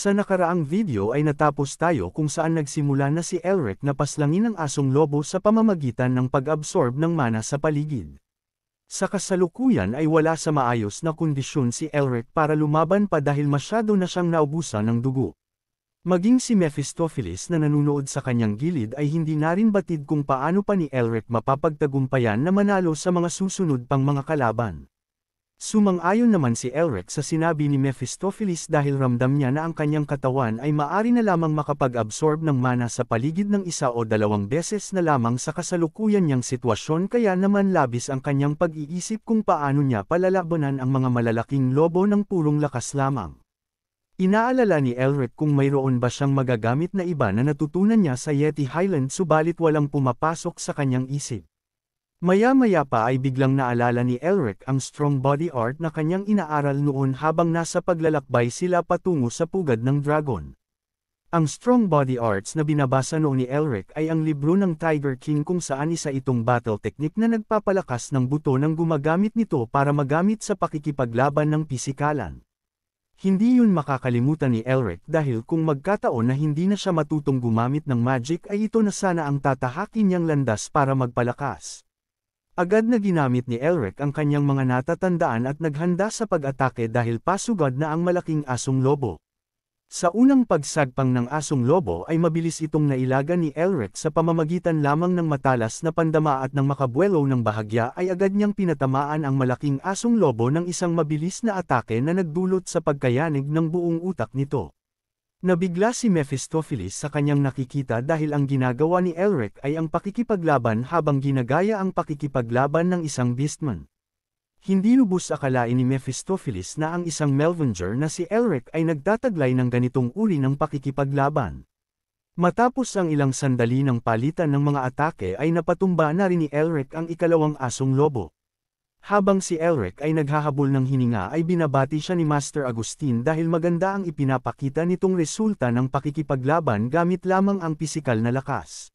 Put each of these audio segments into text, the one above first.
Sa nakaraang video ay natapos tayo kung saan nagsimula na si Elric na paslangin ang asong lobo sa pamamagitan ng pag-absorb ng mana sa paligid. Sa kasalukuyan ay wala sa maayos na kondisyon si Elric para lumaban pa dahil masyado na siyang naubusan ng dugo. Maging si Mephistopheles na nanunood sa kanyang gilid ay hindi na rin batid kung paano pa ni Elric mapapagtagumpayan na manalo sa mga susunod pang mga kalaban. Sumang-ayon naman si Elric sa sinabi ni Mephistopheles dahil ramdam niya na ang kanyang katawan ay maari na lamang makapag-absorb ng mana sa paligid ng isa o dalawang beses na lamang sa kasalukuyan niyang sitwasyon kaya naman labis ang kanyang pag-iisip kung paano niya palalabanan ang mga malalaking lobo ng purong lakas lamang. Inaalala ni Elric kung mayroon ba siyang magagamit na iba na natutunan niya sa Yeti Highland subalit walang pumapasok sa kanyang isip. Maya-maya pa ay biglang naalala ni Elric ang strong body art na kanyang inaaral noon habang nasa paglalakbay sila patungo sa pugad ng dragon. Ang strong body arts na binabasa noon ni Elric ay ang libro ng Tiger King kung saan isa itong battle technique na nagpapalakas ng buto ng gumagamit nito para magamit sa pakikipaglaban ng pisikalan. Hindi yun makakalimutan ni Elric dahil kung magkataon na hindi na siya matutong gumamit ng magic ay ito na sana ang tatahakin niyang landas para magpalakas. Agad na ginamit ni Elric ang kanyang mga natatandaan at naghanda sa pag-atake dahil pasugod na ang malaking asong lobo. Sa unang pagsagpang ng asong lobo ay mabilis itong nailaga ni Elric sa pamamagitan lamang ng matalas na pandama at ng makabuelo ng bahagya ay agad niyang pinatamaan ang malaking asong lobo ng isang mabilis na atake na nagdulot sa pagkayanig ng buong utak nito. Nabigla si Mephistopheles sa kanyang nakikita dahil ang ginagawa ni Elric ay ang pakikipaglaban habang ginagaya ang pakikipaglaban ng isang beastman. Hindi lubos akalain ni Mephistopheles na ang isang Melvenger na si Elric ay nagtataglay ng ganitong uri ng pakikipaglaban. Matapos ang ilang sandali ng palitan ng mga atake ay napatumba na rin ni Elric ang ikalawang asong lobo. Habang si Elric ay naghahabol ng hininga ay binabati siya ni Master Agustin dahil maganda ang ipinapakita nitong resulta ng pakikipaglaban gamit lamang ang pisikal na lakas.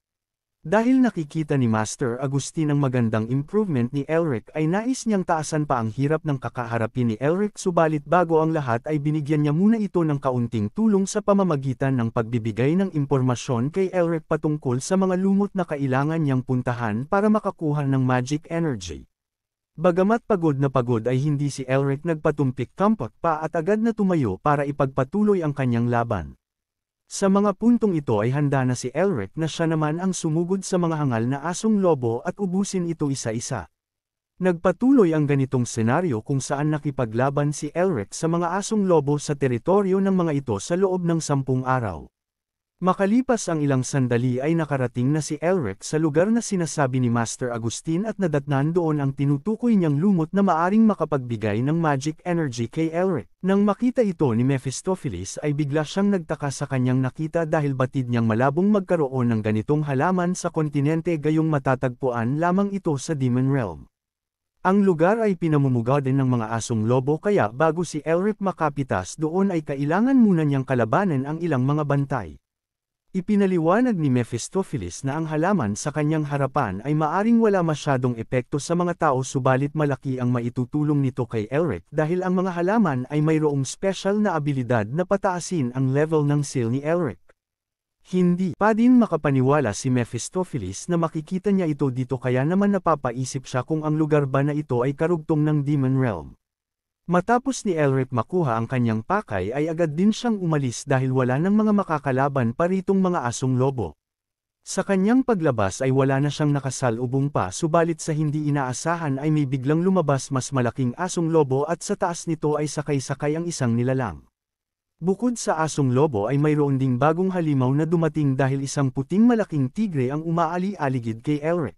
Dahil nakikita ni Master Agustin ang magandang improvement ni Elric ay nais niyang taasan pa ang hirap ng kakaharapin ni Elric subalit bago ang lahat ay binigyan niya muna ito ng kaunting tulong sa pamamagitan ng pagbibigay ng impormasyon kay Elric patungkol sa mga lumot na kailangan niyang puntahan para makakuha ng magic energy. Bagamat pagod na pagod ay hindi si Elric nagpatumpik tampot pa at agad na tumayo para ipagpatuloy ang kanyang laban. Sa mga puntong ito ay handa na si Elric na siya naman ang sumugod sa mga hangal na asong lobo at ubusin ito isa-isa. Nagpatuloy ang ganitong senaryo kung saan nakipaglaban si Elric sa mga asong lobo sa teritoryo ng mga ito sa loob ng sampung araw. Makalipas ang ilang sandali ay nakarating na si Elric sa lugar na sinasabi ni Master Agustin at nadatnan doon ang tinutukoy niyang lumot na maaring makapagbigay ng magic energy kay Elric. Nang makita ito ni Mephistopheles ay bigla siyang nagtaka sa kanyang nakita dahil batid niyang malabong magkaroon ng ganitong halaman sa kontinente gayong matatagpuan lamang ito sa Demon Realm. Ang lugar ay pinamumuga din ng mga asong lobo kaya bago si Elric makapitas doon ay kailangan muna niyang kalabanan ang ilang mga bantay. Ipinaliwanag ni Mephistopheles na ang halaman sa kanyang harapan ay maaring wala masyadong epekto sa mga tao subalit malaki ang maitutulong nito kay Elric dahil ang mga halaman ay mayroong special na abilidad na pataasin ang level ng seal ni Elric. Hindi pa din makapaniwala si Mephistopheles na makikita niya ito dito kaya naman napapaisip siya kung ang lugar ba na ito ay karugtong ng Demon Realm. Matapos ni Elric makuha ang kanyang pakay ay agad din siyang umalis dahil wala ng mga makakalaban paritong mga asong lobo. Sa kanyang paglabas ay wala na siyang nakasalubong pa subalit sa hindi inaasahan ay may biglang lumabas mas malaking asong lobo at sa taas nito ay sakay-sakay ang isang nilalang. Bukod sa asong lobo ay mayroon ding bagong halimaw na dumating dahil isang puting malaking tigre ang umaali-aligid kay Elric.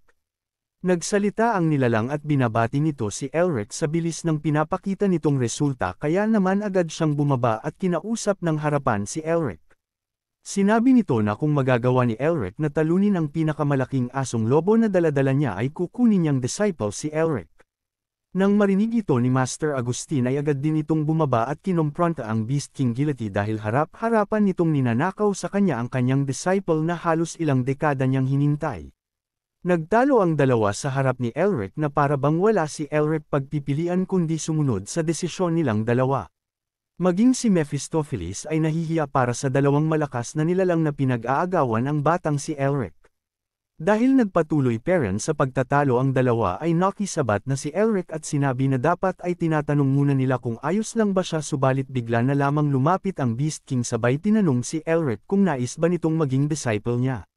Nagsalita ang nilalang at binabati nito si Elric sa bilis ng pinapakita nitong resulta kaya naman agad siyang bumaba at kinausap ng harapan si Elric. Sinabi nito na kung magagawa ni Elric na talunin ang pinakamalaking asong lobo na daladala niya ay kukunin niyang disciple si Elric. Nang marinig ito ni Master Agustin ay agad din itong bumaba at kinompronta ang Beast King Gilati dahil harap-harapan nitong ninanakaw sa kanya ang kanyang disciple na halos ilang dekada niyang hinintay. Nagtalo ang dalawa sa harap ni Elric na para bang wala si Elric pagpipilian kundi sumunod sa desisyon nilang dalawa. Maging si Mephistopheles ay nahihiya para sa dalawang malakas na nilalang na pinag-aagawan ang batang si Elric. Dahil nagpatuloy Perrin sa pagtatalo ang dalawa ay nakisabat na si Elric at sinabi na dapat ay tinatanong muna nila kung ayos lang ba siya subalit bigla na lamang lumapit ang Beast King sabay tinanong si Elric kung nais ba nitong maging disciple niya.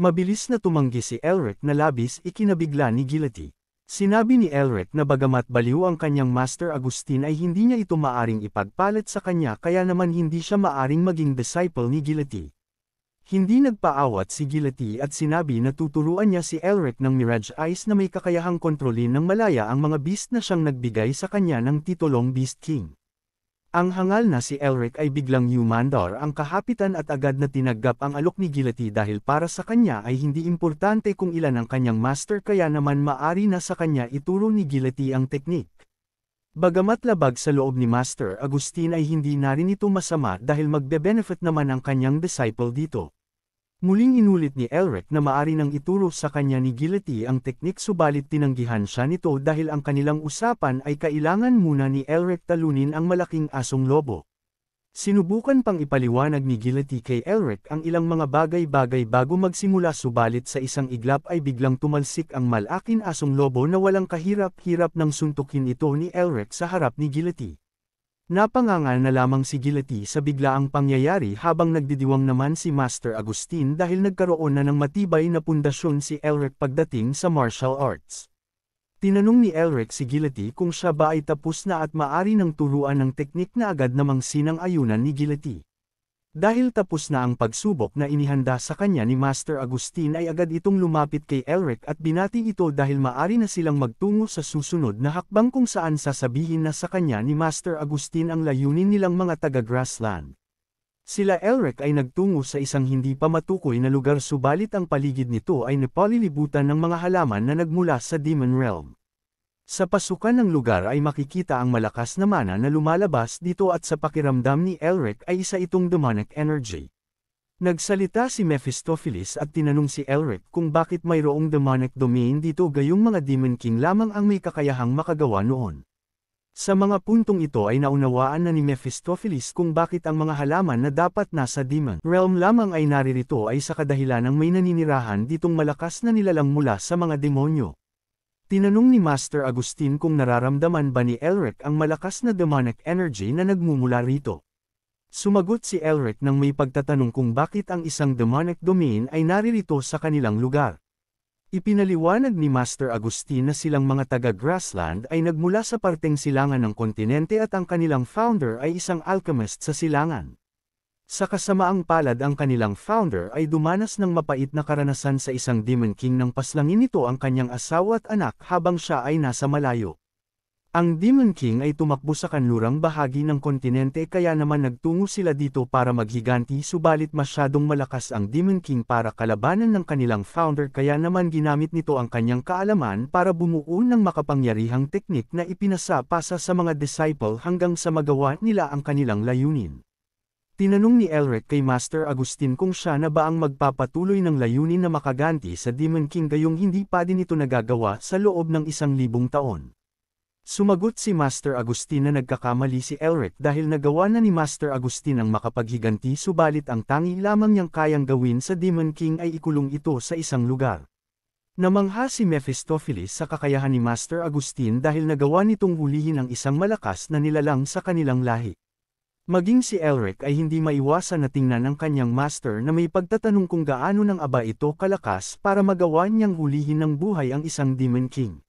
Mabilis na tumanggi si Elric na labis ikinabigla ni Gilati. Sinabi ni Elric na bagamat baliw ang kanyang Master Agustin ay hindi niya ito maaring ipagpalit sa kanya kaya naman hindi siya maaring maging disciple ni Gilati. Hindi nagpaawat si Gilati at sinabi na tuturuan niya si Elric ng Mirage Eyes na may kakayahang kontrolin ng malaya ang mga beast na siyang nagbigay sa kanya ng titulong Beast King. Ang hangal na si Elric ay biglang Yumandar ang kahapitan at agad na tinaggap ang alok ni Gilati dahil para sa kanya ay hindi importante kung ilan ang kanyang master kaya naman maari na sa kanya ituro ni Gilati ang teknik. Bagamat labag sa loob ni Master Agustin ay hindi na ito masama dahil magbe-benefit naman ang kanyang disciple dito. Muling inulit ni Elric na maari nang ituro sa kanya ni Gilati ang teknik subalit tinanggihan siya nito dahil ang kanilang usapan ay kailangan muna ni Elric talunin ang malaking asong lobo. Sinubukan pang ipaliwanag ni Gilati kay Elric ang ilang mga bagay-bagay bago magsimula subalit sa isang iglap ay biglang tumalsik ang malaking asong lobo na walang kahirap-hirap nang suntukin ito ni Elric sa harap ni Gilati. Napangangal na lamang si Gilati sa biglaang pangyayari habang nagdidiwang naman si Master Agustin dahil nagkaroon na ng matibay na pundasyon si Elric pagdating sa martial arts. Tinanong ni Elric si Gilati kung siya ba ay tapos na at maari ng turuan ng teknik na agad namang sinang ayunan ni Gilati. Dahil tapos na ang pagsubok na inihanda sa kanya ni Master Agustin ay agad itong lumapit kay Elric at binati ito dahil maari na silang magtungo sa susunod na hakbang kung saan sasabihin na sa kanya ni Master Agustin ang layunin nilang mga taga-grassland. Sila Elric ay nagtungo sa isang hindi pa matukoy na lugar subalit ang paligid nito ay napalilibutan ng mga halaman na nagmula sa Demon Realm. Sa pasukan ng lugar ay makikita ang malakas na mana na lumalabas dito at sa pakiramdam ni Elric ay isa itong demonic energy. Nagsalita si Mephistopheles at tinanong si Elric kung bakit mayroong demonic domain dito gayong mga Demon King lamang ang may kakayahang makagawa noon. Sa mga puntong ito ay naunawaan na ni Mephistopheles kung bakit ang mga halaman na dapat nasa demon realm lamang ay naririto ay sa kadahilan ng may naninirahan ditong malakas na nilalang mula sa mga demonyo. Tinanong ni Master Agustin kung nararamdaman ba ni Elric ang malakas na demonic energy na nagmumula rito. Sumagot si Elric nang may pagtatanong kung bakit ang isang demonic domain ay naririto sa kanilang lugar. Ipinaliwanag ni Master Agustin na silang mga taga-grassland ay nagmula sa parteng silangan ng kontinente at ang kanilang founder ay isang alchemist sa silangan. Sa kasamaang palad ang kanilang founder ay dumanas ng mapait na karanasan sa isang Demon King nang paslangin nito ang kanyang asawa at anak habang siya ay nasa malayo. Ang Demon King ay tumakbo sa kanlurang bahagi ng kontinente kaya naman nagtungo sila dito para maghiganti subalit masyadong malakas ang Demon King para kalabanan ng kanilang founder kaya naman ginamit nito ang kanyang kaalaman para bumuo ng makapangyarihang teknik na ipinasa ipinasapasa sa mga disciple hanggang sa magawa nila ang kanilang layunin. Tinanong ni Elric kay Master Agustin kung siya na ba ang magpapatuloy ng layunin na makaganti sa Demon King gayong hindi pa din ito nagagawa sa loob ng isang libong taon. Sumagot si Master Agustin na nagkakamali si Elric dahil nagawa na ni Master Agustin ang makapaghiganti subalit ang tangi lamang niyang kayang gawin sa Demon King ay ikulong ito sa isang lugar. Namangha si Mephistopheles sa kakayahan ni Master Agustin dahil nagawa nitong hulihin ang isang malakas na nilalang sa kanilang lahi. Maging si Elric ay hindi maiwasan na tingnan ng kanyang master na may pagtatanong kung gaano ng aba ito kalakas para magawa niyang hulihin ng buhay ang isang Demon King.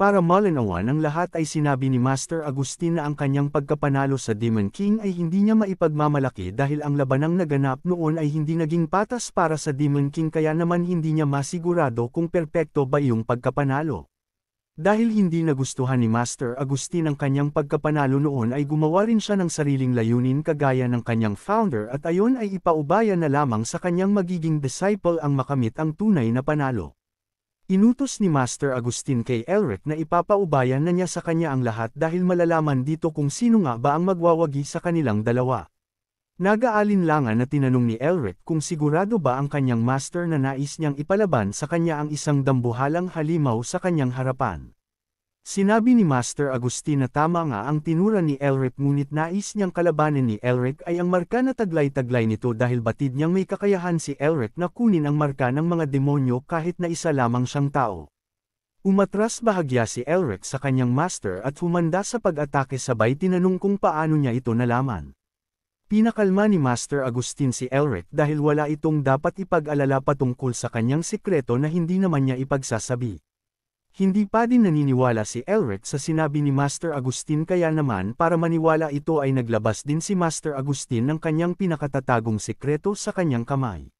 Para malinawan ng lahat ay sinabi ni Master Agustin na ang kanyang pagkapanalo sa Demon King ay hindi niya maipagmamalaki dahil ang labanang naganap noon ay hindi naging patas para sa Demon King kaya naman hindi niya masigurado kung perpekto ba iyong pagkapanalo. Dahil hindi nagustuhan ni Master Agustin ang kanyang pagkapanalo noon ay gumawa rin siya ng sariling layunin kagaya ng kanyang founder at ayon ay ipaubaya na lamang sa kanyang magiging disciple ang makamit ang tunay na panalo. Inutos ni Master Agustin kay Elric na ipapaubaya na niya sa kanya ang lahat dahil malalaman dito kung sino nga ba ang magwawagi sa kanilang dalawa. Nagaalinlangan na tinanong ni Elric kung sigurado ba ang kanyang master na nais niyang ipalaban sa kanya ang isang dambuhalang halimaw sa kanyang harapan. Sinabi ni Master Agustin na tama nga ang tinura ni Elric ngunit nais niyang kalabanin ni Elric ay ang marka na taglay-taglay nito dahil batid niyang may kakayahan si Elric na kunin ang marka ng mga demonyo kahit na isa lamang siyang tao. Umatras bahagya si Elric sa kanyang master at humanda sa pag-atake sabay tinanong kung paano niya ito nalaman. Pinakalma ni Master Agustin si Elric dahil wala itong dapat ipag-alala patungkol sa kanyang sikreto na hindi naman niya ipagsasabi. Hindi pa din naniniwala si Elric sa sinabi ni Master Agustin kaya naman para maniwala ito ay naglabas din si Master Agustin ng kanyang pinakatatagong sikreto sa kanyang kamay.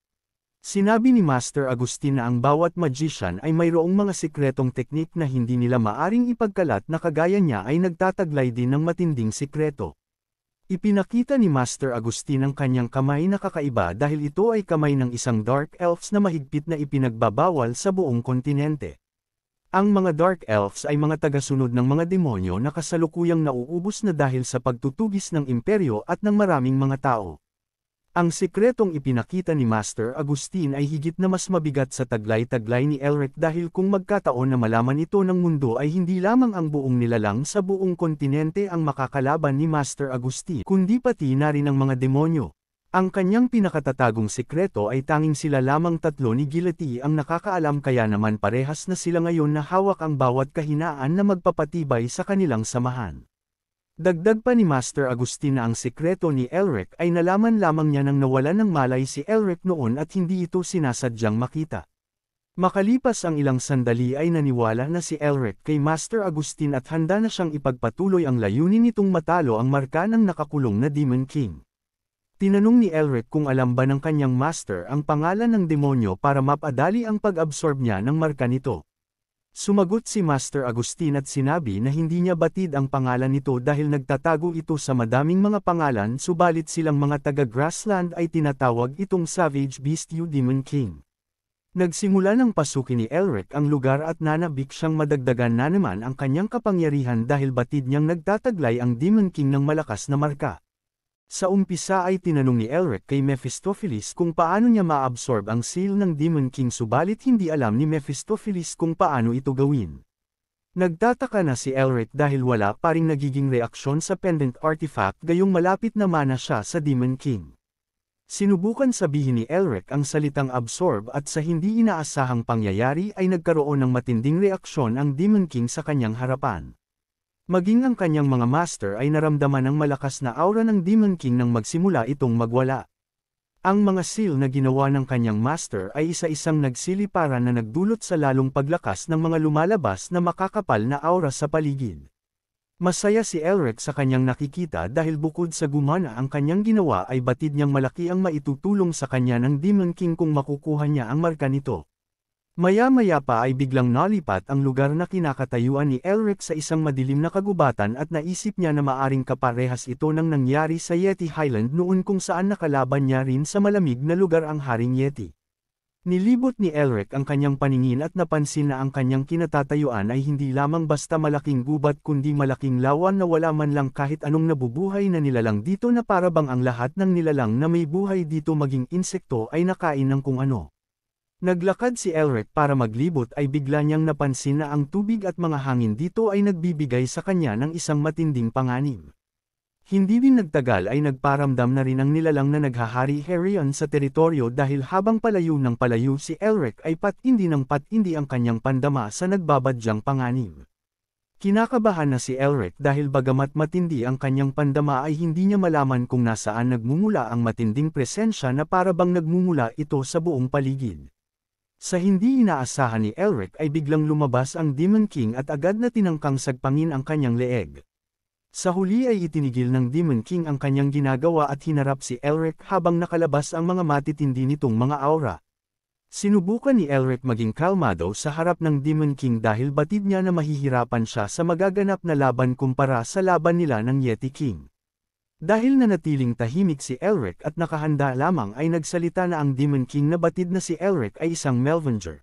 Sinabi ni Master Agustin na ang bawat magician ay mayroong mga sikretong teknik na hindi nila maaring ipagkalat na kagaya niya ay nagtataglay din ng matinding sikreto. Ipinakita ni Master Agustin ang kanyang kamay na kakaiba dahil ito ay kamay ng isang Dark Elves na mahigpit na ipinagbabawal sa buong kontinente. Ang mga Dark Elves ay mga tagasunod ng mga demonyo na kasalukuyang nauubos na dahil sa pagtutugis ng imperyo at ng maraming mga tao. Ang sikretong ipinakita ni Master Agustin ay higit na mas mabigat sa taglay-taglay ni Elric dahil kung magkataon na malaman ito ng mundo ay hindi lamang ang buong nilalang sa buong kontinente ang makakalaban ni Master Agustin kundi pati na rin ang mga demonyo. Ang kanyang pinakatatagong sikreto ay tanging sila lamang tatlo ni Gilati ang nakakaalam kaya naman parehas na sila ngayon na hawak ang bawat kahinaan na magpapatibay sa kanilang samahan. Dagdag pa ni Master Agustin na ang sekreto ni Elric ay nalaman lamang niya nang nawalan ng malay si Elric noon at hindi ito sinasadyang makita. Makalipas ang ilang sandali ay naniwala na si Elric kay Master Agustin at handa na siyang ipagpatuloy ang layunin nitong matalo ang marka ng nakakulong na Demon King. Tinanong ni Elric kung alam ba ng kanyang master ang pangalan ng demonyo para mapadali ang pag-absorb niya ng marka nito. Sumagot si Master Agustin at sinabi na hindi niya batid ang pangalan nito dahil nagtatago ito sa madaming mga pangalan subalit silang mga taga-grassland ay tinatawag itong Savage Beast U Demon King. Nagsimula ng pasukin ni Elric ang lugar at nanabik siyang madagdagan na naman ang kanyang kapangyarihan dahil batid niyang nagtataglay ang Demon King ng malakas na marka. Sa umpisa ay tinanong ni Elric kay Mephistopheles kung paano niya maabsorb ang seal ng Demon King subalit hindi alam ni Mephistopheles kung paano ito gawin. Nagtataka na si Elric dahil wala pa ring nagiging reaksyon sa pendant artifact gayong malapit na mana siya sa Demon King. Sinubukan sabihin ni Elric ang salitang absorb at sa hindi inaasahang pangyayari ay nagkaroon ng matinding reaksyon ang Demon King sa kanyang harapan. Maging ang kanyang mga master ay naramdaman ang malakas na aura ng Demon King nang magsimula itong magwala. Ang mga seal na ginawa ng kanyang master ay isa-isang nagsiliparan na nagdulot sa lalong paglakas ng mga lumalabas na makakapal na aura sa paligid. Masaya si Elric sa kanyang nakikita dahil bukod sa gumana ang kanyang ginawa ay batid niyang malaki ang maitutulong sa kanya ng Demon King kung makukuha niya ang marka nito. Maya-maya pa ay biglang nalipat ang lugar na kinakatayuan ni Elric sa isang madilim na kagubatan at naisip niya na maaring kaparehas ito ng nangyari sa Yeti Highland noon kung saan nakalaban niya rin sa malamig na lugar ang Haring Yeti. Nilibot ni Elric ang kanyang paningin at napansin na ang kanyang kinatatayuan ay hindi lamang basta malaking gubat kundi malaking lawan na wala man lang kahit anong nabubuhay na nilalang dito na parabang ang lahat ng nilalang na may buhay dito maging insekto ay nakain ng kung ano. Naglakad si Elric para maglibot ay bigla niyang napansin na ang tubig at mga hangin dito ay nagbibigay sa kanya ng isang matinding panganib. Hindi din nagtagal ay nagparamdam na rin ang nilalang na naghahari Herion sa teritoryo dahil habang palayo ng palayo si Elric ay patindi ng patindi ang kanyang pandama sa nagbabadyang panganib. Kinakabahan na si Elric dahil bagamat matindi ang kanyang pandama ay hindi niya malaman kung nasaan nagmumula ang matinding presensya na para bang nagmumula ito sa buong paligid. Sa hindi inaasahan ni Elric ay biglang lumabas ang Demon King at agad na tinangkang sagpangin ang kanyang leeg. Sa huli ay itinigil ng Demon King ang kanyang ginagawa at hinarap si Elric habang nakalabas ang mga matitindi nitong mga aura. Sinubukan ni Elric maging kalmado sa harap ng Demon King dahil batid niya na mahihirapan siya sa magaganap na laban kumpara sa laban nila ng Yeti King. Dahil nanatiling tahimik si Elric at nakahanda lamang ay nagsalita na ang Demon King na batid na si Elric ay isang Melvenger.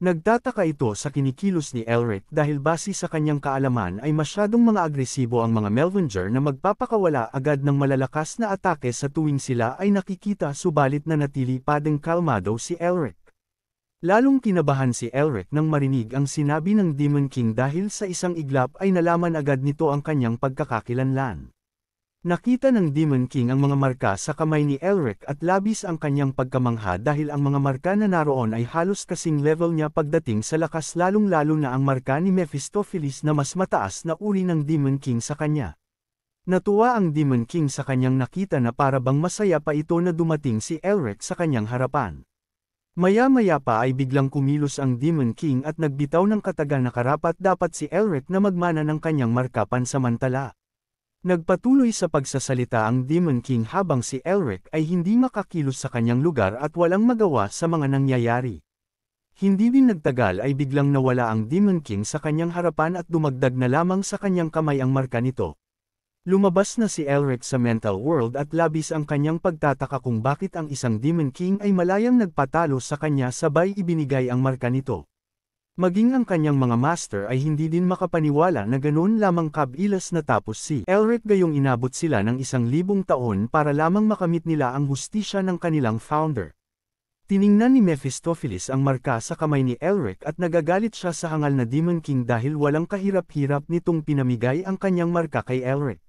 Nagtataka ito sa kinikilos ni Elric dahil base sa kanyang kaalaman ay masyadong mga agresibo ang mga Melvenger na magpapakawala agad ng malalakas na atake sa tuwing sila ay nakikita subalit na natili padeng kalmado si Elric. Lalong kinabahan si Elric nang marinig ang sinabi ng Demon King dahil sa isang iglap ay nalaman agad nito ang kanyang pagkakakilanlan. Nakita ng Demon King ang mga marka sa kamay ni Elric at labis ang kanyang pagkamangha dahil ang mga marka na naroon ay halos kasing level niya pagdating sa lakas lalong-lalo na ang marka ni Mephistopheles na mas mataas na uri ng Demon King sa kanya. Natuwa ang Demon King sa kanyang nakita na para bang masaya pa ito na dumating si Elric sa kanyang harapan. Maya-maya pa ay biglang kumilos ang Demon King at nagbitaw ng katagal na karapat dapat si Elric na magmana ng kanyang marka pansamantala. Nagpatuloy sa pagsasalita ang Demon King habang si Elric ay hindi makakilos sa kanyang lugar at walang magawa sa mga nangyayari. Hindi din nagtagal ay biglang nawala ang Demon King sa kanyang harapan at dumagdag na lamang sa kanyang kamay ang marka nito. Lumabas na si Elric sa mental world at labis ang kanyang pagtataka kung bakit ang isang Demon King ay malayang nagpatalo sa kanya sabay ibinigay ang marka nito. Maging ang kanyang mga master ay hindi din makapaniwala na ganoon lamang kabilas natapos si Elric gayong inabot sila ng isang libong taon para lamang makamit nila ang hustisya ng kanilang founder. Tiningnan ni Mephistopheles ang marka sa kamay ni Elric at nagagalit siya sa hangal na Demon King dahil walang kahirap-hirap nitong pinamigay ang kanyang marka kay Elric.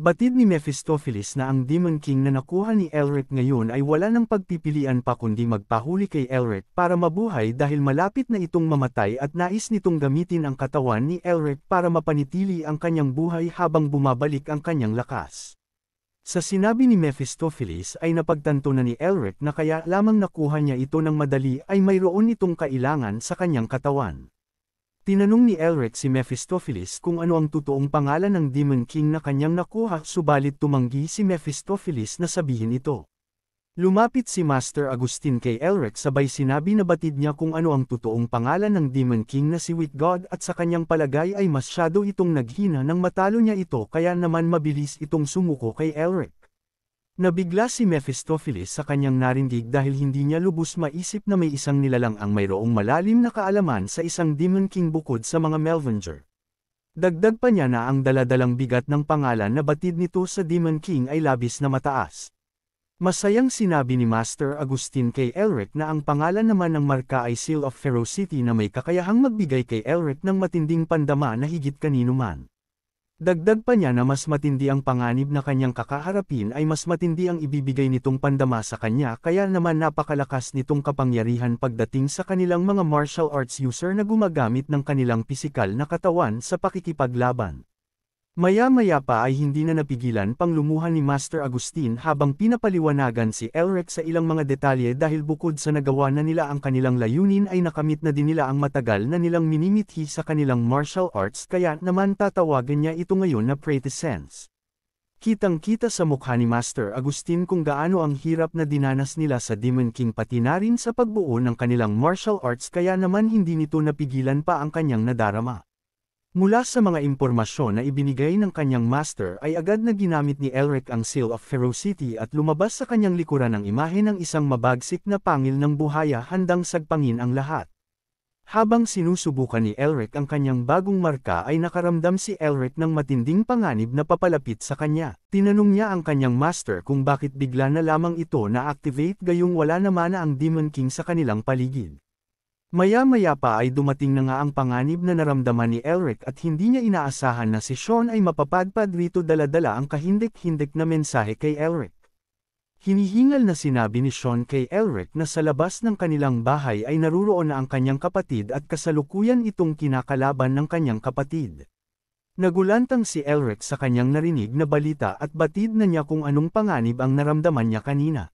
Batid ni Mephistopheles na ang Demon King na nakuha ni Elric ngayon ay wala ng pagpipilian pa kundi magpahuli kay Elric para mabuhay dahil malapit na itong mamatay at nais nitong gamitin ang katawan ni Elric para mapanitili ang kanyang buhay habang bumabalik ang kanyang lakas. Sa sinabi ni Mephistopheles ay napagtanto na ni Elric na kaya lamang nakuha niya ito ng madali ay mayroon itong kailangan sa kanyang katawan. Tinanong ni Elric si Mephistopheles kung ano ang totoong pangalan ng Demon King na kanyang nakuha subalit tumanggi si Mephistopheles na sabihin ito. Lumapit si Master Agustin kay Elric sabay sinabi na batid niya kung ano ang totoong pangalan ng Demon King na si Wit God at sa kanyang palagay ay masyado itong naghina nang matalo niya ito kaya naman mabilis itong sumuko kay Elric. Nabigla si Mephistopheles sa kanyang narindig dahil hindi niya lubos maisip na may isang nilalang ang mayroong malalim na kaalaman sa isang Demon King bukod sa mga Melvenger. Dagdag pa niya na ang daladalang bigat ng pangalan na batid nito sa Demon King ay labis na mataas. Masayang sinabi ni Master Agustin kay Elric na ang pangalan naman ng marka ay Seal of Ferocity na may kakayahang magbigay kay Elric ng matinding pandama na higit kanino man. Dagdag pa niya na mas matindi ang panganib na kanyang kakaharapin ay mas matindi ang ibibigay nitong pandama sa kanya kaya naman napakalakas nitong kapangyarihan pagdating sa kanilang mga martial arts user na gumagamit ng kanilang pisikal na katawan sa pakikipaglaban. Maya-maya pa ay hindi na napigilan pang lumuha ni Master Agustin habang pinapaliwanagan si Elric sa ilang mga detalye dahil bukod sa nagawa na nila ang kanilang layunin ay nakamit na din nila ang matagal na nilang minimithi sa kanilang martial arts kaya naman tatawagan niya ito ngayon na pretesence. Kitang-kita sa mukha ni Master Agustin kung gaano ang hirap na dinanas nila sa Demon King pati na rin sa pagbuo ng kanilang martial arts kaya naman hindi nito napigilan pa ang kanyang nadarama. Mula sa mga impormasyon na ibinigay ng kanyang master ay agad na ginamit ni Elric ang Seal of Ferocity at lumabas sa kanyang likuran ang imahe ng isang mabagsik na pangil ng buhaya handang sagpangin ang lahat. Habang sinusubukan ni Elric ang kanyang bagong marka ay nakaramdam si Elric ng matinding panganib na papalapit sa kanya. Tinanong niya ang kanyang master kung bakit bigla na lamang ito na-activate gayong wala na na ang Demon King sa kanilang paligid. Maya-maya pa ay dumating na nga ang panganib na naramdaman ni Elric at hindi niya inaasahan na si Sean ay mapapadpad rito dala-dala ang kahindik-hindik na mensahe kay Elric. Hinihingal na sinabi ni Sean kay Elric na sa labas ng kanilang bahay ay naruroon na ang kanyang kapatid at kasalukuyan itong kinakalaban ng kanyang kapatid. Nagulantang si Elric sa kanyang narinig na balita at batid na niya kung anong panganib ang naramdaman niya kanina.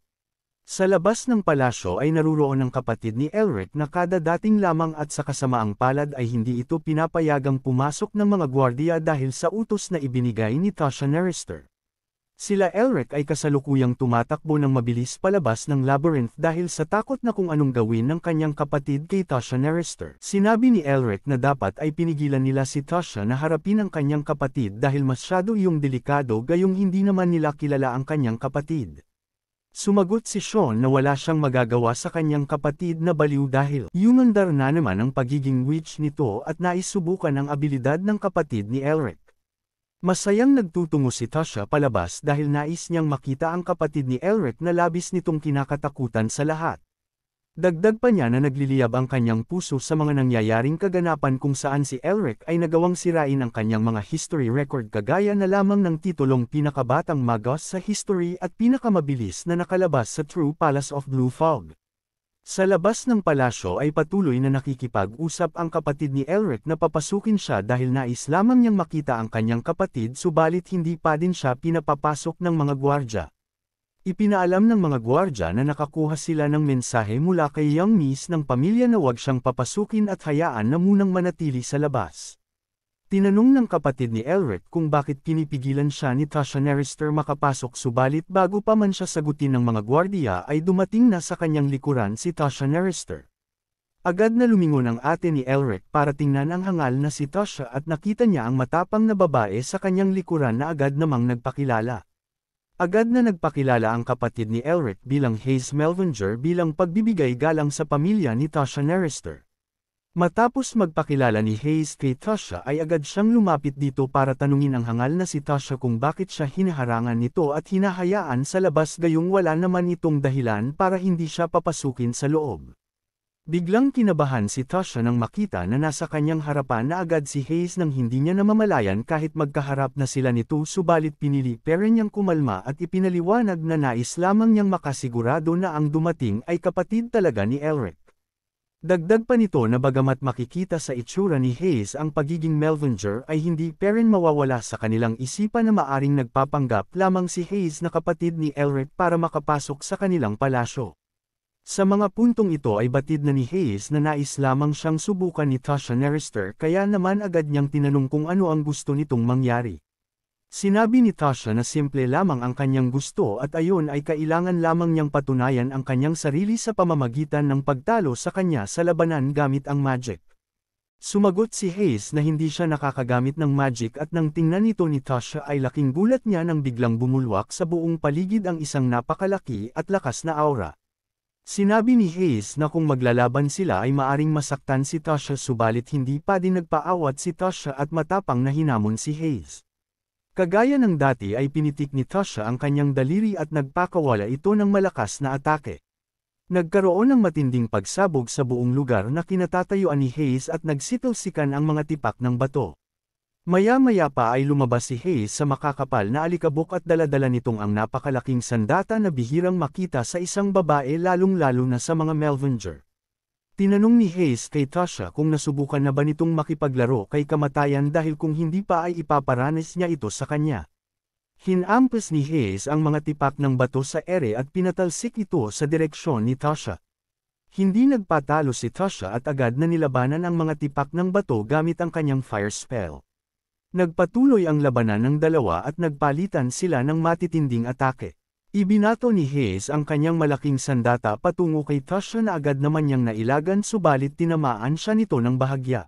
Sa labas ng palasyo ay naruroon ang kapatid ni Elric na kada dating lamang at sa kasamaang palad ay hindi ito pinapayagang pumasok ng mga gwardiya dahil sa utos na ibinigay ni Tasha Nerister. Sila Elric ay kasalukuyang tumatakbo ng mabilis palabas ng labyrinth dahil sa takot na kung anong gawin ng kanyang kapatid kay Tasha Nerister. Sinabi ni Elric na dapat ay pinigilan nila si Tasha na harapin ang kanyang kapatid dahil masyado yung delikado gayong hindi naman nila kilala ang kanyang kapatid. Sumagot si Sean na wala siyang magagawa sa kanyang kapatid na baliw dahil yumandar na naman ang pagiging witch nito at naisubukan ang abilidad ng kapatid ni Elric. Masayang nagtutungo si Tasha palabas dahil nais niyang makita ang kapatid ni Elric na labis nitong kinakatakutan sa lahat. Dagdag pa niya na nagliliyab ang kanyang puso sa mga nangyayaring kaganapan kung saan si Elric ay nagawang sirain ang kanyang mga history record kagaya na lamang ng titulong pinakabatang magos sa history at pinakamabilis na nakalabas sa True Palace of Blue Fog. Sa labas ng palasyo ay patuloy na nakikipag-usap ang kapatid ni Elric na papasukin siya dahil nais lamang niyang makita ang kanyang kapatid subalit hindi pa din siya pinapapasok ng mga gwardya. Ipinaalam ng mga gwardya na nakakuha sila ng mensahe mula kay Yang Miss ng pamilya na huwag siyang papasukin at hayaan na munang manatili sa labas. Tinanong ng kapatid ni Elric kung bakit pinipigilan siya ni Tasha Nerister makapasok subalit bago pa man siya sagutin ng mga gwardiya ay dumating na sa kanyang likuran si Tasha Nerister. Agad na lumingon ang ate ni Elric para tingnan ang hangal na si Tasha at nakita niya ang matapang na babae sa kanyang likuran na agad namang nagpakilala. Agad na nagpakilala ang kapatid ni Elric bilang Hayes Melvinger bilang pagbibigay galang sa pamilya ni Tasha Nerester. Matapos magpakilala ni Hayes kay Tasha ay agad siyang lumapit dito para tanungin ang hangal na si Tasha kung bakit siya hinaharangan nito at hinahayaan sa labas gayong wala naman itong dahilan para hindi siya papasukin sa loob. Biglang kinabahan si Tasha nang makita na nasa kanyang harapan na agad si Hayes nang hindi niya namamalayan kahit magkaharap na sila nito subalit pinili pa niyang kumalma at ipinaliwanag na nais lamang niyang makasigurado na ang dumating ay kapatid talaga ni Elric. Dagdag pa nito na bagamat makikita sa itsura ni Hayes ang pagiging Melvinger ay hindi pa mawawala sa kanilang isipan na maaring nagpapanggap lamang si Hayes na kapatid ni Elric para makapasok sa kanilang palasyo. Sa mga puntong ito ay batid na ni Hayes na nais lamang siyang subukan ni Tasha Nerister kaya naman agad niyang tinanong kung ano ang gusto nitong mangyari. Sinabi ni Tasha na simple lamang ang kanyang gusto at ayon ay kailangan lamang niyang patunayan ang kanyang sarili sa pamamagitan ng pagtalo sa kanya sa labanan gamit ang magic. Sumagot si Hayes na hindi siya nakakagamit ng magic at nang tingnan nito ni Tasha ay laking gulat niya nang biglang bumulwak sa buong paligid ang isang napakalaki at lakas na aura. Sinabi ni Hayes na kung maglalaban sila ay maaring masaktan si Tasha subalit hindi pa din nagpaawat si Tasha at matapang na hinamon si Hayes. Kagaya ng dati ay pinitik ni Tasha ang kanyang daliri at nagpakawala ito ng malakas na atake. Nagkaroon ng matinding pagsabog sa buong lugar na kinatatayuan ni Hayes at nagsitulsikan ang mga tipak ng bato. Maya-maya pa ay lumabas si Hayes sa makakapal na alikabok at daladala nitong ang napakalaking sandata na bihirang makita sa isang babae lalong-lalo na sa mga Melvenger. Tinanong ni Hayes kay Tasha kung nasubukan na ba nitong makipaglaro kay kamatayan dahil kung hindi pa ay ipaparanas niya ito sa kanya. Hinampas ni Hayes ang mga tipak ng bato sa ere at pinatalsik ito sa direksyon ni Tasha. Hindi nagpatalo si Tasha at agad na nilabanan ang mga tipak ng bato gamit ang kanyang fire spell. Nagpatuloy ang labanan ng dalawa at nagpalitan sila ng matitinding atake. Ibinato ni Hayes ang kanyang malaking sandata patungo kay Tasha na agad naman niyang nailagan subalit tinamaan siya nito ng bahagya.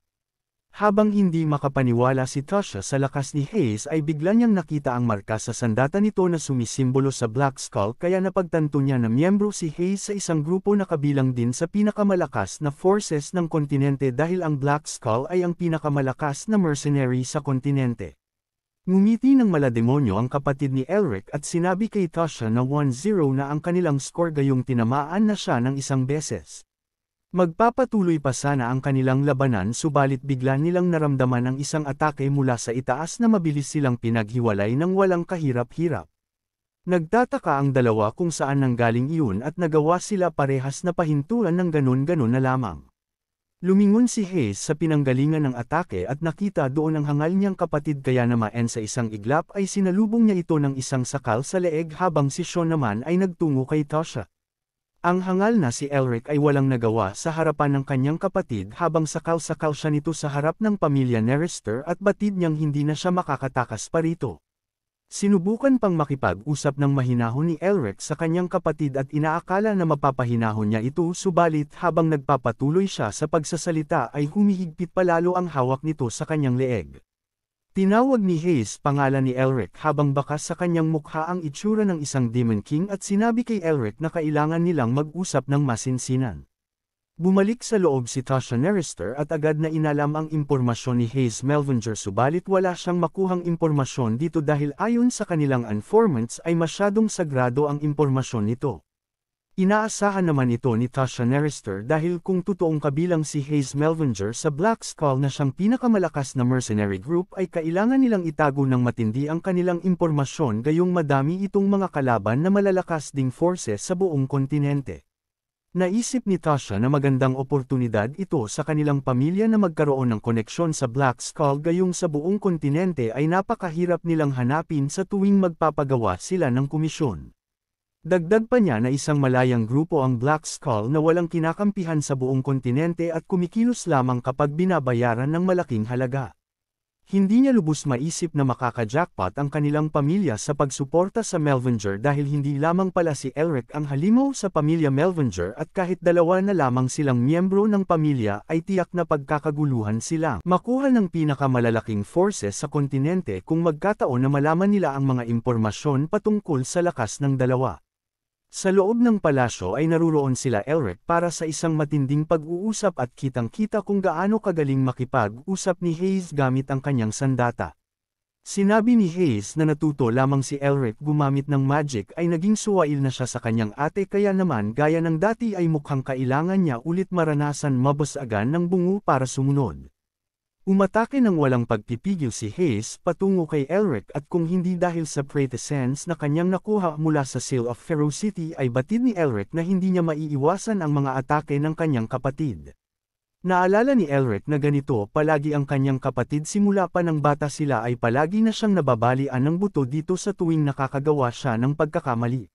Habang hindi makapaniwala si Tasha sa lakas ni Hayes ay bigla niyang nakita ang marka sa sandata nito na sumisimbolo sa Black Skull kaya napagtanto niya na miyembro si Hayes sa isang grupo na kabilang din sa pinakamalakas na forces ng kontinente dahil ang Black Skull ay ang pinakamalakas na mercenary sa kontinente. Ngumiti ng malademonyo ang kapatid ni Elric at sinabi kay Tasha na 1-0 na ang kanilang score gayong tinamaan na siya ng isang beses. Magpapatuloy pa sana ang kanilang labanan subalit bigla nilang naramdaman ang isang atake mula sa itaas na mabilis silang pinaghiwalay ng walang kahirap-hirap. Nagtataka ang dalawa kung saan nanggaling iyon at nagawa sila parehas na pahintulan ng ganun-ganun na lamang. Lumingon si Hayes sa pinanggalingan ng atake at nakita doon ang hangal niyang kapatid kaya naman sa isang iglap ay sinalubong niya ito ng isang sakal sa leeg habang si Sean naman ay nagtungo kay Tasha. Ang hangal na si Elric ay walang nagawa sa harapan ng kanyang kapatid habang sakal-sakal siya nito sa harap ng pamilya Nerester at batid niyang hindi na siya makakatakas pa rito. Sinubukan pang makipag-usap ng mahinahon ni Elric sa kanyang kapatid at inaakala na mapapahinahon niya ito subalit habang nagpapatuloy siya sa pagsasalita ay humihigpit palalo ang hawak nito sa kanyang leeg. Tinawag ni Hayes pangalan ni Elric habang bakas sa kanyang mukha ang itsura ng isang Demon King at sinabi kay Elric na kailangan nilang mag-usap ng masinsinan. Bumalik sa loob si Tasha Nerister at agad na inalam ang impormasyon ni Hayes Melvinger subalit wala siyang makuhang impormasyon dito dahil ayon sa kanilang informants ay masyadong sagrado ang impormasyon nito. Inaasahan naman ito ni Tasha Nerister dahil kung totoong kabilang si Hayes Melvinger sa Black Skull na siyang pinakamalakas na mercenary group ay kailangan nilang itago ng matindi ang kanilang impormasyon gayong madami itong mga kalaban na malalakas ding forces sa buong kontinente. Naisip ni Tasha na magandang oportunidad ito sa kanilang pamilya na magkaroon ng koneksyon sa Black Skull gayong sa buong kontinente ay napakahirap nilang hanapin sa tuwing magpapagawa sila ng komisyon. Dagdag pa niya na isang malayang grupo ang Black Skull na walang kinakampihan sa buong kontinente at kumikilos lamang kapag binabayaran ng malaking halaga. Hindi niya lubos maisip na makaka-jackpot ang kanilang pamilya sa pagsuporta sa Melvenger dahil hindi lamang pala si Elric ang halimaw sa pamilya Melvenger at kahit dalawa na lamang silang miyembro ng pamilya ay tiyak na pagkakaguluhan sila. Makuha ng pinakamalalaking forces sa kontinente kung magkataon na malaman nila ang mga impormasyon patungkol sa lakas ng dalawa. Sa loob ng palasyo ay naruroon sila Elric para sa isang matinding pag-uusap at kitang-kita kung gaano kagaling makipag-usap ni Hayes gamit ang kanyang sandata. Sinabi ni Hayes na natuto lamang si Elric gumamit ng magic ay naging suwail na siya sa kanyang ate kaya naman gaya ng dati ay mukhang kailangan niya ulit maranasan mabasagan ng bungo para sumunod. Umatake ng walang pagpipigil si Hayes patungo kay Elric at kung hindi dahil sa pretesens na kanyang nakuha mula sa Seal of Ferocity ay batid ni Elric na hindi niya maiiwasan ang mga atake ng kanyang kapatid. Naalala ni Elric na ganito palagi ang kanyang kapatid simula pa ng bata sila ay palagi na siyang nababalian ng buto dito sa tuwing nakakagawa siya ng pagkakamali.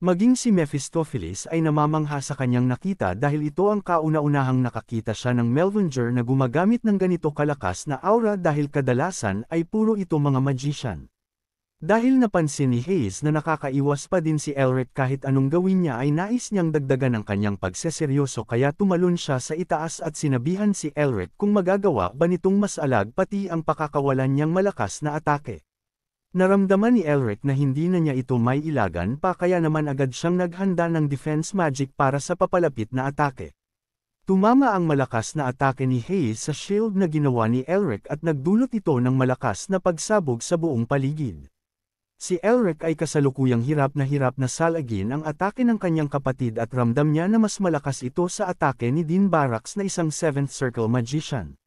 Maging si Mephistopheles ay namamangha sa kanyang nakita dahil ito ang kauna-unahang nakakita siya ng Melvinger na gumagamit ng ganito kalakas na aura dahil kadalasan ay puro ito mga magician. Dahil napansin ni Hayes na nakakaiwas pa din si Elric kahit anong gawin niya ay nais niyang dagdagan ang kanyang pagseseryoso kaya tumalon siya sa itaas at sinabihan si Elric kung magagawa ba nitong mas alag pati ang pakakawalan niyang malakas na atake. Naramdaman ni Elric na hindi na niya ito may ilagan pa kaya naman agad siyang naghanda ng defense magic para sa papalapit na atake. Tumama ang malakas na atake ni Hayes sa shield na ginawa ni Elric at nagdulot ito ng malakas na pagsabog sa buong paligid. Si Elric ay kasalukuyang hirap na hirap na salagin ang atake ng kanyang kapatid at ramdam niya na mas malakas ito sa atake ni Dean Barracks na isang 7th Circle Magician.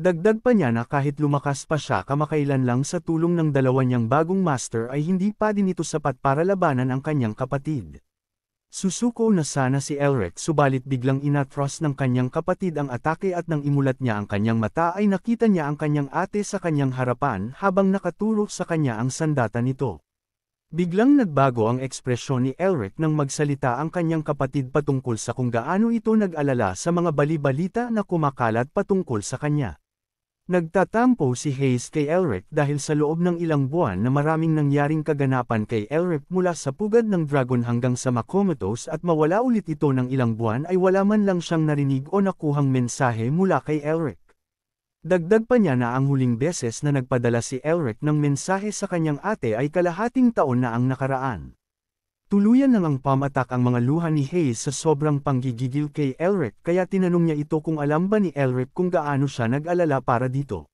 Dagdag pa niya na kahit lumakas pa siya kamakailan lang sa tulong ng dalawa niyang bagong master ay hindi pa din ito sapat para labanan ang kanyang kapatid. Susuko na sana si Elric subalit biglang inatros ng kanyang kapatid ang atake at nang imulat niya ang kanyang mata ay nakita niya ang kanyang ate sa kanyang harapan habang nakaturo sa kanya ang sandata nito. Biglang nagbago ang ekspresyon ni Elric nang magsalita ang kanyang kapatid patungkol sa kung gaano ito nag-alala sa mga balibalita na kumakalat patungkol sa kanya. Nagtatampo si Hayes kay Elric dahil sa loob ng ilang buwan na maraming nangyaring kaganapan kay Elric mula sa pugad ng dragon hanggang sa makomatos at mawala ulit ito ng ilang buwan ay wala man lang siyang narinig o nakuhang mensahe mula kay Elric. Dagdag pa niya na ang huling beses na nagpadala si Elric ng mensahe sa kanyang ate ay kalahating taon na ang nakaraan. Tuluyan nang ang pamatak ang mga luha ni Hayes sa sobrang panggigigil kay Elric kaya tinanong niya ito kung alam ba ni Elric kung gaano siya nag-alala para dito.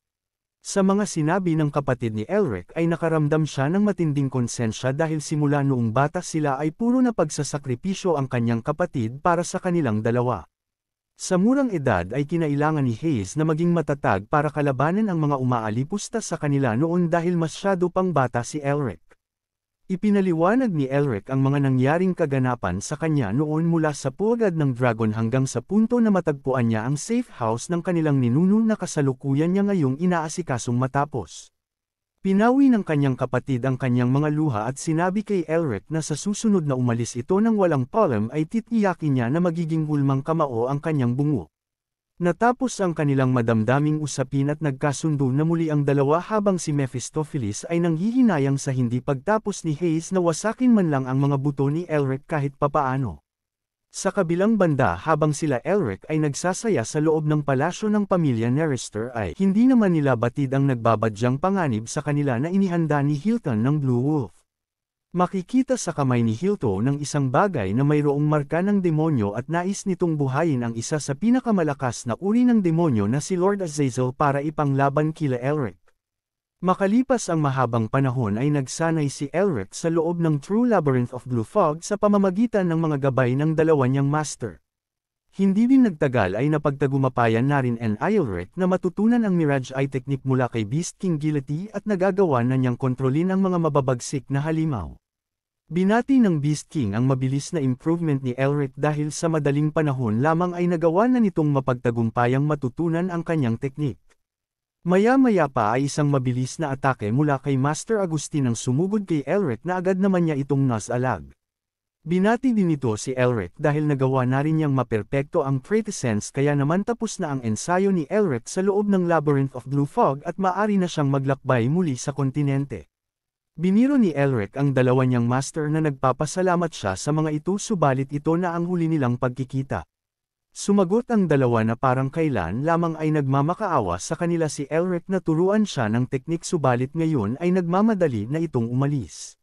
Sa mga sinabi ng kapatid ni Elric ay nakaramdam siya ng matinding konsensya dahil simula noong bata sila ay puro na pagsasakripisyo ang kanyang kapatid para sa kanilang dalawa. Sa murang edad ay kinailangan ni Hayes na maging matatag para kalabanin ang mga umaalipusta sa kanila noon dahil masyado pang bata si Elric. Ipinaliwanag ni Elric ang mga nangyaring kaganapan sa kanya noon mula sa pugad ng dragon hanggang sa punto na matagpuan niya ang safe house ng kanilang ninuno na kasalukuyan niya ngayong inaasikasong matapos. Pinawi ng kanyang kapatid ang kanyang mga luha at sinabi kay Elric na sa susunod na umalis ito ng walang palm ay titiyakin niya na magiging hulmang kamao ang kanyang bungo. Natapos ang kanilang madamdaming usapin at nagkasundo na muli ang dalawa habang si Mephistopheles ay nanghihinayang sa hindi pagtapos ni Hayes na wasakin man lang ang mga buto ni Elric kahit papaano. Sa kabilang banda habang sila Elric ay nagsasaya sa loob ng palasyo ng pamilya Nerister ay hindi naman nila batid ang nagbabadyang panganib sa kanila na inihanda ni Hilton ng Blue Wolf. Makikita sa kamay ni Hilto ng isang bagay na mayroong marka ng demonyo at nais nitong buhayin ang isa sa pinakamalakas na uri ng demonyo na si Lord Azazel para ipanglaban kila Elric. Makalipas ang mahabang panahon ay nagsanay si Elric sa loob ng True Labyrinth of Blue Fog sa pamamagitan ng mga gabay ng dalawa niyang master. Hindi din nagtagal ay napagtagumapayan na rin N. Elric na matutunan ang Mirage Eye Technique mula kay Beast King Gilati at nagagawa na niyang kontrolin ang mga mababagsik na halimaw. Binati ng Beast King ang mabilis na improvement ni Elric dahil sa madaling panahon lamang ay nagawa na nitong mapagtagumpayang matutunan ang kanyang teknik. Maya-maya pa ay isang mabilis na atake mula kay Master Agustin ang sumugod kay Elric na agad naman niya itong nasalag. Binati din ito si Elric dahil nagawa na rin niyang maperpekto ang Sense kaya naman tapos na ang ensayo ni Elric sa loob ng Labyrinth of Blue Fog at maari na siyang maglakbay muli sa kontinente. Biniro ni Elric ang dalawa niyang master na nagpapasalamat siya sa mga ito subalit ito na ang huli nilang pagkikita. Sumagot ang dalawa na parang kailan lamang ay nagmamakaawa sa kanila si Elric na turuan siya ng teknik subalit ngayon ay nagmamadali na itong umalis.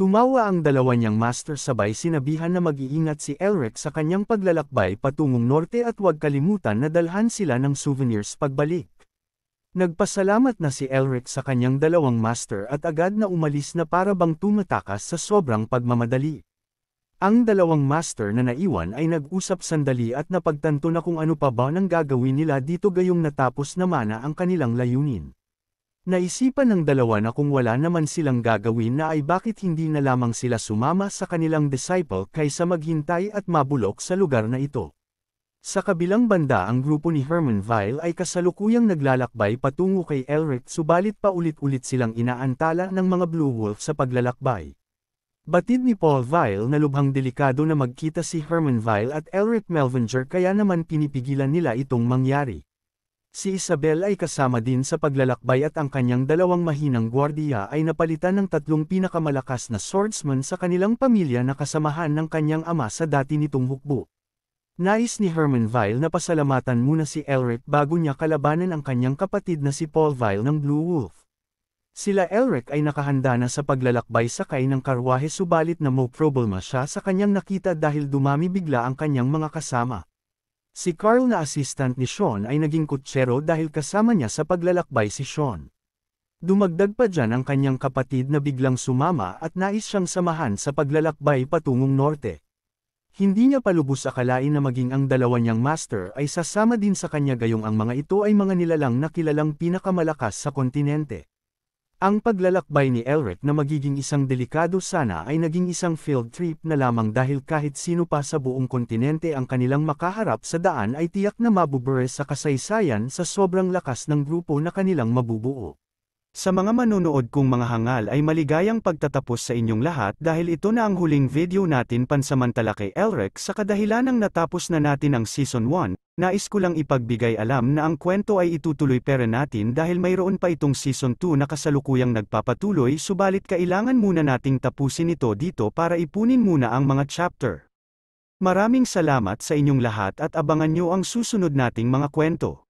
Tumawa ang dalawa niyang master sabay sinabihan na mag-iingat si Elric sa kanyang paglalakbay patungong norte at huwag kalimutan na dalhan sila ng souvenirs pagbalik. Nagpasalamat na si Elric sa kanyang dalawang master at agad na umalis na para bang tumatakas sa sobrang pagmamadali. Ang dalawang master na naiwan ay nag-usap sandali at napagtanto na kung ano pa ba nang gagawin nila dito gayong natapos na mana ang kanilang layunin. Naisipan ng dalawa na kung wala naman silang gagawin na ay bakit hindi na lamang sila sumama sa kanilang disciple kaysa maghintay at mabulok sa lugar na ito. Sa kabilang banda ang grupo ni Herman Vile ay kasalukuyang naglalakbay patungo kay Elric subalit paulit-ulit silang inaantala ng mga Blue Wolf sa paglalakbay. Batid ni Paul Vile na lubhang delikado na magkita si Herman Vile at Elric Melvinger kaya naman pinipigilan nila itong mangyari. Si Isabel ay kasama din sa paglalakbay at ang kanyang dalawang mahinang gwardiya ay napalitan ng tatlong pinakamalakas na swordsman sa kanilang pamilya na kasamahan ng kanyang ama sa dati nitong hukbo. Nais ni Herman Vile na pasalamatan muna si Elric bago niya kalabanan ang kanyang kapatid na si Paul Vile ng Blue Wolf. Sila Elric ay nakahanda na sa paglalakbay sakay ng karwahe subalit na mo problema siya sa kanyang nakita dahil dumami bigla ang kanyang mga kasama. Si Carl na assistant ni Sean ay naging kutsero dahil kasama niya sa paglalakbay si Sean. Dumagdag pa dyan ang kanyang kapatid na biglang sumama at nais siyang samahan sa paglalakbay patungong norte. Hindi niya palubos akalain na maging ang dalawa niyang master ay sasama din sa kanya gayong ang mga ito ay mga nilalang na kilalang pinakamalakas sa kontinente. Ang paglalakbay ni Elric na magiging isang delikado sana ay naging isang field trip na lamang dahil kahit sino pa sa buong kontinente ang kanilang makaharap sa daan ay tiyak na mabubure sa kasaysayan sa sobrang lakas ng grupo na kanilang mabubuo. Sa mga manunood kong mga hangal ay maligayang pagtatapos sa inyong lahat dahil ito na ang huling video natin pansamantala kay Elric sa kadahilan ng natapos na natin ang Season 1, nais ko lang ipagbigay alam na ang kwento ay itutuloy pera natin dahil mayroon pa itong Season 2 na kasalukuyang nagpapatuloy subalit kailangan muna nating tapusin ito dito para ipunin muna ang mga chapter. Maraming salamat sa inyong lahat at abangan nyo ang susunod nating mga kwento.